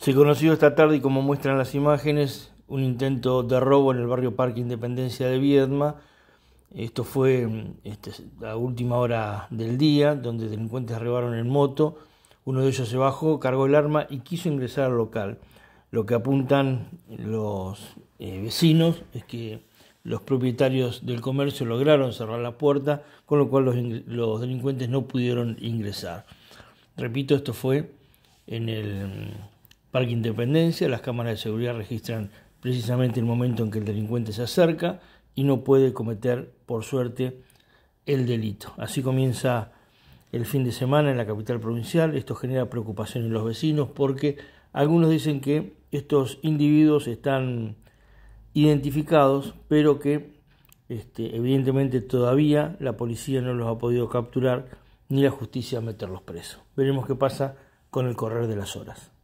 Se conoció esta tarde, y como muestran las imágenes, un intento de robo en el barrio Parque Independencia de Viedma. Esto fue mm, este, a última hora del día, donde delincuentes arribaron en moto. Uno de ellos se bajó, cargó el arma y quiso ingresar al local. Lo que apuntan los eh, vecinos es que los propietarios del comercio lograron cerrar la puerta, con lo cual los delincuentes no pudieron ingresar. Repito, esto fue en el mm, Parque Independencia, las cámaras de seguridad registran precisamente el momento en que el delincuente se acerca y no puede cometer, por suerte, el delito. Así comienza el fin de semana en la capital provincial. Esto genera preocupación en los vecinos porque algunos dicen que estos individuos están identificados, pero que este, evidentemente todavía la policía no los ha podido capturar ni la justicia meterlos presos. Veremos qué pasa con el correr de las horas.